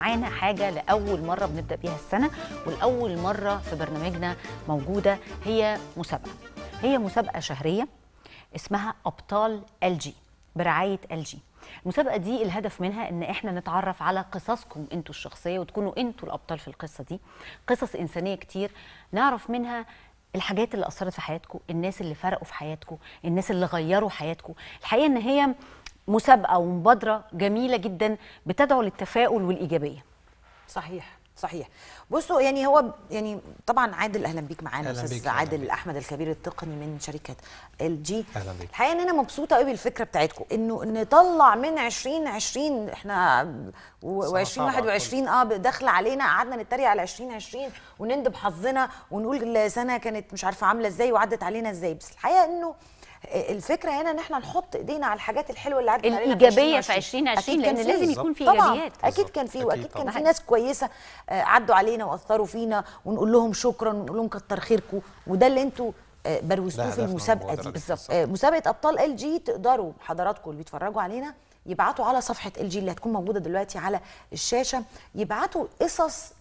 معانا حاجة لأول مرة بنبدأ بيها السنة والأول مرة في برنامجنا موجودة هي مسابقة هي مسابقة شهرية اسمها أبطال الجي برعاية الجي المسابقة دي الهدف منها إن إحنا نتعرف على قصصكم أنتوا الشخصية وتكونوا أنتوا الأبطال في القصة دي قصص إنسانية كتير نعرف منها الحاجات اللي أثرت في حياتكم الناس اللي فرقوا في حياتكم الناس اللي غيروا حياتكم الحقيقة إن هي مسابقه ومبادره جميله جدا بتدعو للتفاؤل والايجابيه صحيح صحيح بصوا يعني هو يعني طبعا عادل اهلا بيك معانا استاذ عادل أهلاً احمد الكبير التقني من شركه ال جي الحقيقه ان انا مبسوطه قوي بالفكره بتاعتكم انه نطلع من 2020 احنا و20 21 اه داخله علينا قعدنا نتريق على 2020 ونندب حظنا ونقول السنه كانت مش عارفه عامله ازاي وعدت علينا ازاي بس الحقيقه انه الفكره هنا ان احنا نحط ايدينا على الحاجات الحلوه اللي عدت الايجابيه في 2020 لان لازم يكون في ايجابيات اكيد كان في واكيد كان في ناس كويسه آه، عدوا علينا واثروا فينا ونقول لهم شكرا ونقول لهم كتر خيركم وده اللي انتوا آه، بروزتوه في المسابقه دي بالظبط آه، مسابقه ابطال ال جي تقدروا حضراتكم اللي بيتفرجوا علينا يبعتوا على صفحه ال جي اللي هتكون موجوده دلوقتي على الشاشه يبعتوا قصص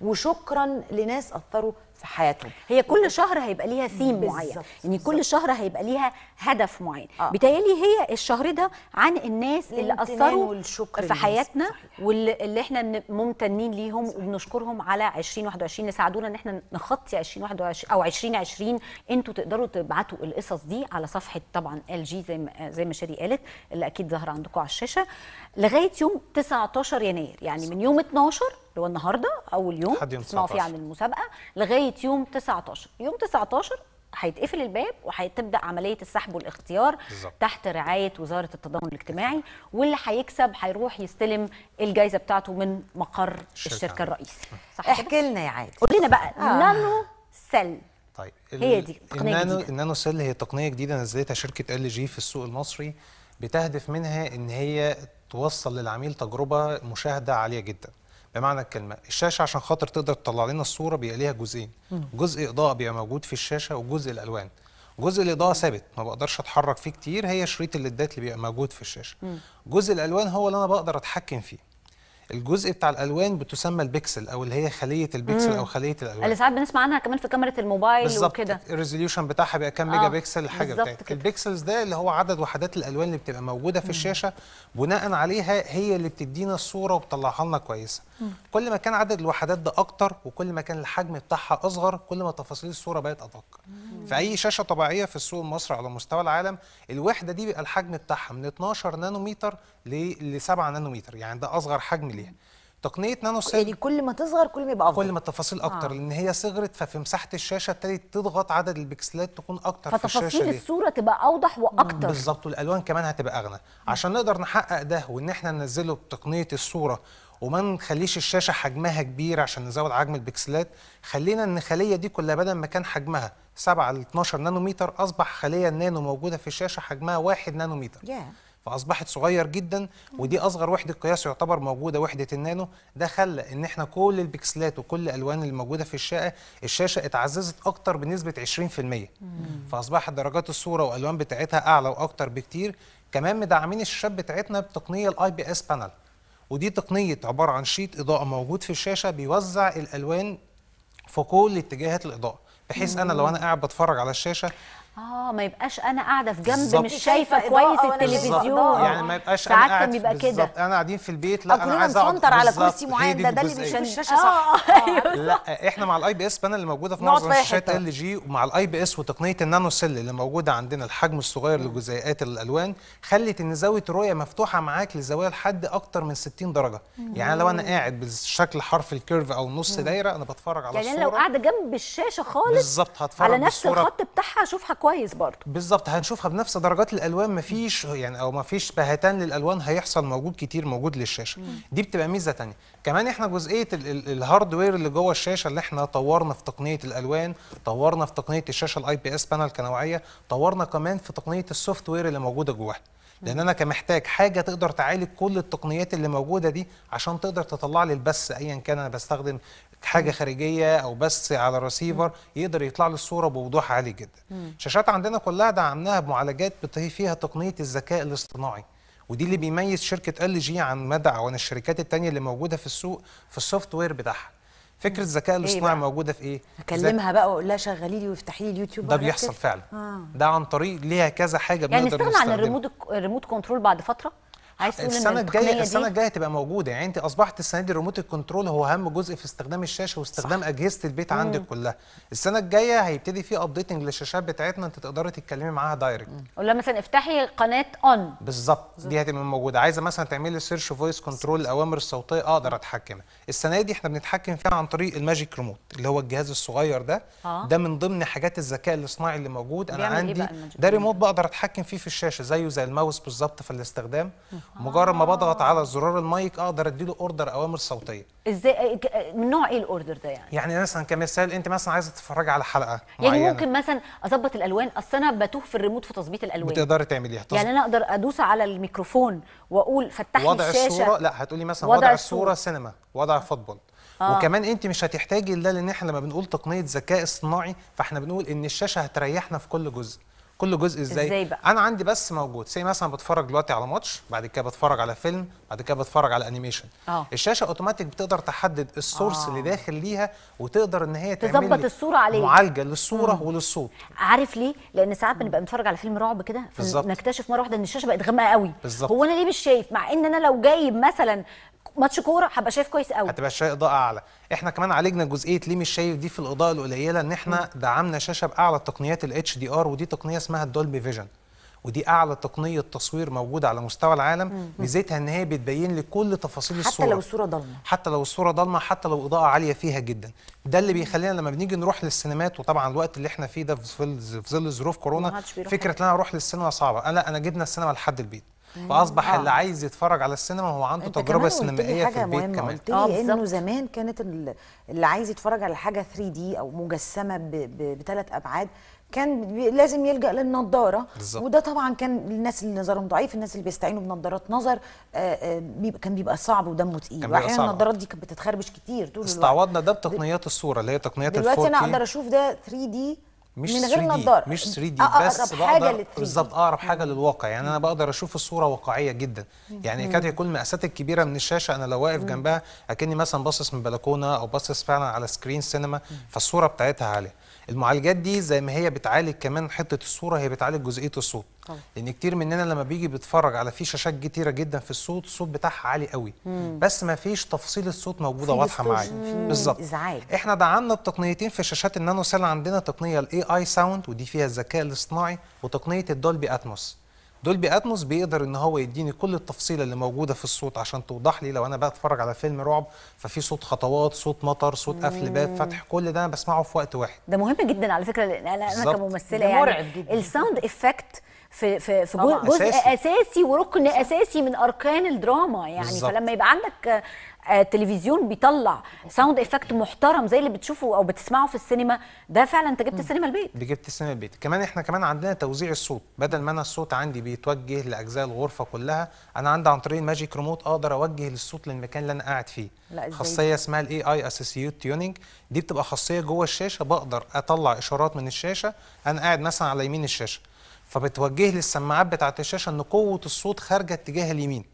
وشكرا لناس اثروا في حياتهم هي كل شهر هيبقى ليها ثيم معين يعني كل شهر هيبقى ليها هدف معين آه. بتهيألي هي الشهر ده عن الناس اللي اثروا في حياتنا واللي احنا ممتنين ليهم صحيح. وبنشكرهم على 2021 اللي ساعدونا ان احنا نخطي 2021 او 2020 انتوا تقدروا تبعتوا القصص دي على صفحه طبعا ال جي زي ما زي ما شيري قالت اللي اكيد ظاهره عندكم على الشاشه لغايه يوم 19 يناير يعني من يوم 12 اللي هو النهارده اول يوم تسمعوا فيه عن المسابقه لغايه لغايه يوم 19 يوم 19 هيتقفل الباب وهتبدا عمليه السحب والاختيار بالزبط. تحت رعايه وزاره التضامن الاجتماعي واللي هيكسب هيروح يستلم الجائزه بتاعته من مقر الشركه, الشركة الرئيسي صح احكي لنا يا عادل قول لنا بقى آه. نانو سيل طيب هي دي تقنيه النانو جديدة. النانو سيل هي تقنيه جديده نزلتها شركه ال جي في السوق المصري بتهدف منها ان هي توصل للعميل تجربه مشاهده عاليه جدا بمعنى الكلمه الشاشه عشان خاطر تقدر تطلع لنا الصوره بيبقى ليها جزئين جزء اضاءه بيبقى موجود في الشاشه وجزء الالوان جزء الاضاءه ثابت ما بقدرش اتحرك فيه كتير هي شريط الليدات اللي بيبقى موجود في الشاشه جزء الالوان هو اللي انا بقدر اتحكم فيه الجزء بتاع الالوان بتسمى البكسل او اللي هي خليه البكسل مم. او خليه الالوان اللي ساعات بنسمع عنها كمان في كاميرا الموبايل وكده الريزوليوشن بتاعها بيبقى كام آه. ميجا بكسل حاجه بتاعتك البكسلز ده اللي هو عدد وحدات الالوان اللي بتبقى موجوده في مم. الشاشه بناء عليها هي اللي بتدينا الصوره وبتطلعها لنا كويسه كل ما كان عدد الوحدات ده اكتر وكل ما كان الحجم بتاعها اصغر كل ما تفاصيل الصوره بقت ادق في اي شاشه طبيعيه في السوق المصري على مستوى العالم الوحده دي بيبقى الحجم بتاعها من 12 نانومتر ل 7 نانومتر يعني ده اصغر حجم ليها تقنيه نانو سيل يعني كل ما تصغر كل ما يبقى افضل كل ما التفاصيل آه. اكتر آه. لان هي صغرت ففي مساحه الشاشه ابتدت تضغط عدد البكسلات تكون اكتر في الشاشه فتفاصيل الصوره تبقى اوضح واكتر بالظبط والالوان كمان هتبقى اغنى عشان نقدر نحقق ده وان احنا ننزله بتقنيه الصوره وما نخليش الشاشه حجمها كبير عشان نزود حجم البكسلات خلينا ان الخليه دي كلها بدل ما كان حجمها 7 ل 12 نانومتر اصبح خليه النانو موجوده في الشاشه حجمها 1 نانومتر yeah. فاصبحت صغير جدا ودي اصغر وحده قياس يعتبر موجوده وحده النانو ده خلى ان احنا كل البكسلات وكل الالوان اللي موجوده في الشاشه الشاشه اتعززت اكتر بنسبه 20% فاصبحت درجات الصوره والالوان بتاعتها اعلى واكتر بكتير كمان مدعمين الشاشات بتاعتنا بتقنيه الاي بي اس بانل ودي تقنيه عباره عن شيط اضاءه موجود في الشاشه بيوزع الالوان في كل اتجاهات الاضاءه بحيث انا لو انا قاعد بتفرج على الشاشه اه ما يبقاش انا قاعده في جنب مش شايفه كويس التلفزيون يعني ما يبقاش انا قاعد يبقى كده انا قاعدين في البيت لا انا عايز اقعد على كرسي معين ده ده اللي بيشيل الشاشه آه. آه. أيوه صح لا احنا مع الاي بي اس بانل اللي موجوده في معظم الشاشات ال جي ومع الاي بي اس وتقنيه النانو سيل اللي موجوده عندنا الحجم الصغير لجزيئات الالوان خلت ان زاويه الرؤيه مفتوحه معاك لزوايا لحد اكتر من 60 درجه يعني لو انا قاعد بالشكل حرف الكيرف او نص دايره انا بتفرج على يعني الصوره يعني لو قاعده جنب الشاشه خالص بالظبط هتفرج على نفس الخط بتاعها اشوفها كويس برضه بالظبط هنشوفها بنفس درجات الالوان مفيش يعني او مفيش بهتان للالوان هيحصل موجود كتير موجود للشاشه مم. دي بتبقى ميزه ثانيه كمان احنا جزئيه الهاردوير اللي جوه الشاشه اللي احنا طورنا في تقنيه الالوان طورنا في تقنيه الشاشه الاي بي اس بانل كنوعيه طورنا كمان في تقنيه السوفت وير اللي موجوده جواها لان انا كمحتاج حاجه تقدر تعالج كل التقنيات اللي موجوده دي عشان تقدر تطلع لي البث ايا كان انا بستخدم حاجه خارجيه او بس على رسيفر يقدر يطلع له الصوره بوضوح عالي جدا الشاشات عندنا كلها دعمناها بمعالجات فيها تقنيه الذكاء الاصطناعي ودي اللي بيميز شركه ال جي عن مدى عن الشركات الثانيه اللي موجوده في السوق في السوفت وير بتاعها فكره الذكاء إيه الاصطناعي إيه موجوده في ايه اكلمها بقى واقول لها شغلي لي وافتحي لي اليوتيوب ده بيحصل فعلا آه. ده عن طريق ليها كذا حاجه يعني بنقدر نستخدمها يعني نستغنى عن الريموت الريموت كنترول بعد فتره عايز السنه الجايه السنه الجايه هتبقى موجوده يعني انت اصبحت السنه دي الريموت كنترول هو اهم جزء في استخدام الشاشه واستخدام صح. اجهزه البيت مم. عندك كلها السنه الجايه هيبتدي في ابديتنج للشاشات بتاعتنا انت تقدري تتكلمي معاها دايركت ولا مثلا افتحي قناه اون بالظبط دي هتبقى موجوده عايزه مثلا تعملي سيرش فويس كنترول الاوامر الصوتيه اقدر اتحكم السنه دي احنا بنتحكم فيها عن طريق الماجيك ريموت اللي هو الجهاز الصغير ده آه. ده من ضمن حاجات الذكاء الاصطناعي اللي موجود انا إيه عندي إيه ده ريموت بقدر اتحكم فيه في الشاشه زيه زي الماوس بالظبط في الاستخدام مجرد ما بضغط على زرار المايك اقدر اديله اوردر اوامر صوتيه ازاي من نوع ايه الاوردر ده يعني يعني مثلا كمثال انت مثلا عايزه تتفرجي على حلقه يعني معينة. يعني ممكن مثلا اظبط الالوان اصل انا بتوه في الريموت في تظبيط الالوان بتقدر تعمليها يعني انا اقدر ادوس على الميكروفون واقول فتح لي الشاشه وضع الصوره لا هتقولي مثلا وضع, وضع الصوره سينما وضع فوتبول آه. وكمان انت مش هتحتاجي الا لان احنا لما بنقول تقنيه ذكاء اصطناعي فاحنا بنقول ان الشاشه هتريحنا في كل جزء كل جزء ازاي, إزاي بقى؟ انا عندي بس موجود زي مثلا بتفرج دلوقتي على ماتش بعد كده بتفرج على فيلم بعد كده بتفرج على انيميشن أوه. الشاشه اوتوماتيك بتقدر تحدد السورس اللي آه. داخل ليها وتقدر ان هي تظبط الصوره عليه معالجه للصوره مم. وللصوت عارف ليه لان ساعات بنبقى بنتفرج على فيلم رعب كده فنكتشف مره واحده ان الشاشه بقت غامقه قوي بالزبط. هو انا ليه مش شايف مع ان انا لو جايب مثلا ماتش كوره هبقى شايف كويس قوي هتبقى شايف اضاءه اعلى احنا كمان عالجنا جزئيه ليه مش شايف دي في الاضاءه القليله ان احنا دعمنا شاشه باعلى التقنيات الاتش دي ار ودي تقنيه اسمها الدولبي فيجن ودي اعلى تقنيه تصوير موجوده على مستوى العالم ميزتها ان هي بتبين لي كل تفاصيل حتى الصوره حتى لو الصوره ضلمه حتى لو الصوره ضلمه حتى لو اضاءه عاليه فيها جدا ده اللي بيخلينا لما بنيجي نروح للسينمات وطبعا الوقت اللي احنا فيه ده في ظل ظروف كورونا فكره يعني. ان انا اروح للسينما صعبه انا انا جبنا السينما لحد البيت فاصبح آه. اللي عايز يتفرج على السينما هو عنده تجربه سينمائيه في البيت كمان قلت لي آه، انه زمان كانت اللي عايز يتفرج على حاجه 3 دي او مجسمه بثلاث ابعاد كان لازم يلجا للنضاره بالزبط. وده طبعا كان الناس اللي نظرهم ضعيف الناس اللي بيستعينوا بنضارات نظر آه، آه، بيبقى كان بيبقى صعب ودمه تقيل واحيانا النضارات دي كانت بتتخربش كتير طول استعوضنا ده بتقنيات الصوره اللي هي تقنيات دلوقتي انا اقدر اشوف ده 3 دي مش من غير نظاره مش 3 دي بس بقدر بالظبط اقرب حاجه للواقع يعني انا بقدر اشوف الصوره واقعيه جدا يعني يكاد يكون المقاسات الكبيره من الشاشه انا لو واقف جنبها اكني مثلا باصص من بلكونه او باصص فعلا على سكرين سينما فالصوره بتاعتها عاليه المعالجات دي زي ما هي بتعالج كمان حته الصوره هي بتعالج جزئيه الصوت طبعا. لان كتير مننا لما بيجي بيتفرج على في شاشات كتيره جدا في الصوت الصوت بتاعها عالي قوي مم. بس ما فيش تفصيل الصوت موجوده واضحه معايا بالظبط احنا دعمنا التقنيتين في شاشات النانو سيل عندنا تقنيه الاي اي ساوند ودي فيها الذكاء الاصطناعي وتقنيه الدولبي اتموس دولبي اتموس بيقدر ان هو يديني كل التفصيله اللي موجوده في الصوت عشان توضح لي لو انا اتفرج على فيلم رعب ففي صوت خطوات صوت مطر صوت قفل باب فتح كل ده انا بسمعه في وقت واحد ده مهم جدا على فكره لان انا انا كممثله يعني الساوند افكت في في في جزء, جزء أساسي. اساسي وركن اساسي من اركان الدراما يعني بالزبط. فلما يبقى عندك آه، تلفزيون بيطلع ساوند افكت محترم زي اللي بتشوفه او بتسمعه في السينما ده فعلا انت جبت السينما البيت جبت السينما البيت كمان احنا كمان عندنا توزيع الصوت بدل ما انا الصوت عندي بيتوجه لاجزاء الغرفه كلها انا عندي عن طريق الماجيك ريموت اقدر اوجه الصوت للمكان اللي انا قاعد فيه لا خاصيه اسمها الاي اي اسوسيوت تيوننج دي بتبقى خاصيه جوه الشاشه بقدر اطلع اشارات من الشاشه انا قاعد مثلا على يمين الشاشه فبتوجه السماعات بتاعت الشاشه ان قوه الصوت خارجه اتجاه اليمين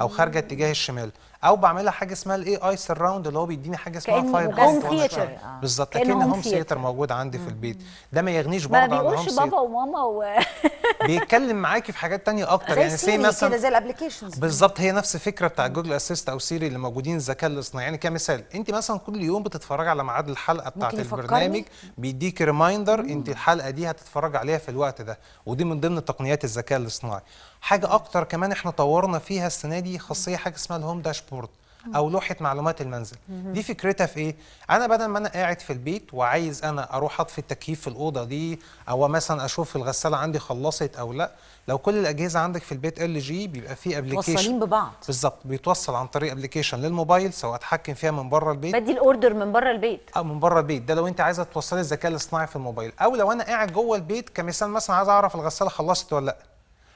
او خارجه اتجاه الشمال او بعملها حاجه اسمها الاي اي سراوند اللي هو بيديني حاجه اسمها فاير هوم ثيتر بالظبط كان هوم ثيتر موجود عندي في البيت ده ما يغنيش بابا ما بيقولش بابا وماما و... بيتكلم معاكي في حاجات تانية اكتر يعني سي مثلا كده زي الابلكيشنز بالظبط هي نفس الفكره بتاع جوجل اسيست او سيري اللي موجودين الذكاء الاصطناعي يعني كمثال انت مثلا كل يوم بتتفرجي على ميعاد الحلقه بتاعت البرنامج بيديك ريمايندر انت الحلقه دي هتتفرج عليها في الوقت ده ودي من ضمن تقنيات الذكاء الاصطناعي حاجه اكتر كمان احنا طورنا فيها السنه دي خاصيه حاجه اسمها الهوم داشبورد الداشبورد او لوحه معلومات المنزل دي فكرتها في ايه انا بدل ما انا قاعد في البيت وعايز انا اروح اطفي التكييف في الاوضه دي او مثلا اشوف الغساله عندي خلصت او لا لو كل الاجهزه عندك في البيت ال جي بيبقى فيه ابلكيشن متوصلين ببعض بالظبط بيتوصل عن طريق ابلكيشن للموبايل سواء اتحكم فيها من بره البيت بدي الاوردر من بره البيت اه من بره البيت ده لو انت عايزه توصلي الذكاء الاصطناعي في الموبايل او لو انا قاعد جوه البيت كمثال مثلا عايز اعرف الغساله خلصت ولا لا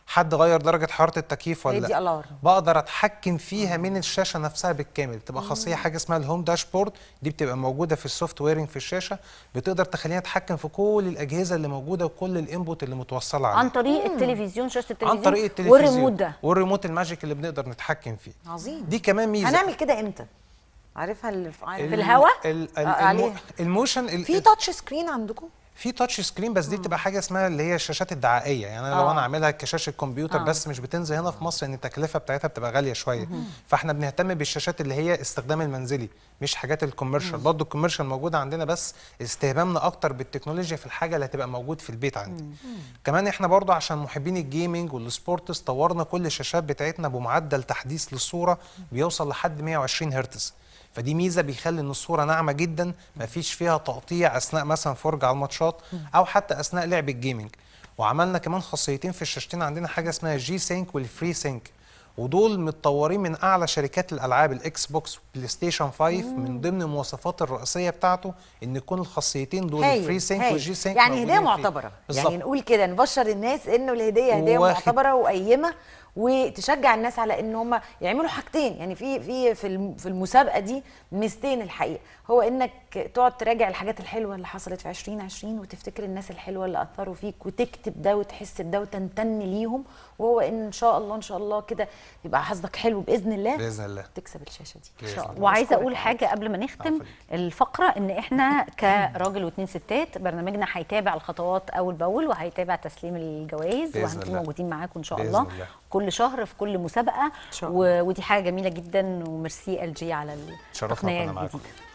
حد غير درجه حراره التكييف ولا لا الار. بقدر اتحكم فيها من الشاشه نفسها بالكامل تبقى خاصيه حاجه اسمها الهوم داشبورد دي بتبقى موجوده في السوفت ويرنج في الشاشه بتقدر تخليني اتحكم في كل الاجهزه اللي موجوده وكل الانبوت اللي متوصله عليها عن طريق التلفزيون شاشه التلفزيون عن طريق التلفزيون والريموت ده والريموت الماجيك اللي بنقدر نتحكم فيه عظيم دي كمان ميزه هنعمل كده امتى عارفها اللي في, آه، في الهواء الموشن في تاتش سكرين عندكم في تاتش سكرين بس دي مم. بتبقى حاجه اسمها اللي هي الشاشات الدعائيه يعني أنا آه. لو انا عاملها كشاشه كمبيوتر آه. بس مش بتنزل هنا في مصر ان التكلفه بتاعتها بتبقى غاليه شويه مم. فاحنا بنهتم بالشاشات اللي هي استخدام المنزلي مش حاجات الكوميرشال برضه الكوميرشال موجوده عندنا بس استهتمامنا اكتر بالتكنولوجيا في الحاجه اللي هتبقى موجود في البيت عندي مم. كمان احنا برضه عشان محبين الجيمنج والسبورتس طورنا كل الشاشات بتاعتنا بمعدل تحديث للصوره بيوصل لحد 120 هرتز فدي ميزه بيخلي ان الصوره ناعمه جدا ما فيش فيها تقطيع اثناء مثلا فرجه على الماتشات او حتى اثناء لعب الجيمنج وعملنا كمان خاصيتين في الشاشتين عندنا حاجه اسمها جي سينك والفري سينك ودول متطورين من اعلى شركات الالعاب الاكس بوكس بلاي ستيشن 5 مم. من ضمن المواصفات الرئيسيه بتاعته ان يكون الخاصيتين دول الفري سينك والجي سينك يعني هديه معتبره بالزبط. يعني نقول كده نبشر الناس انه الهديه هديه واخد. معتبره وقيمه وتشجع الناس على ان هم يعملوا حاجتين يعني في في في المسابقه دي ميزتين الحقيقه هو انك تقعد تراجع الحاجات الحلوه اللي حصلت في 2020 وتفتكر الناس الحلوه اللي اثروا فيك وتكتب ده وتحس بده وتنتن ليهم وهو ان ان شاء الله ان شاء الله كده يبقى حظك حلو باذن الله باذن الله تكسب الشاشه دي ان شاء الله وعايزه اقول حاجه قبل ما نختم الفقره ان احنا كراجل واثنين ستات برنامجنا هيتابع الخطوات اول باول وهيتابع تسليم الجوائز وهنكون موجودين معاكم ان شاء الله. الله كل شهر في كل مسابقه و... ودي حاجه جميله جدا وميرسي ال جي على التقنيه معاكم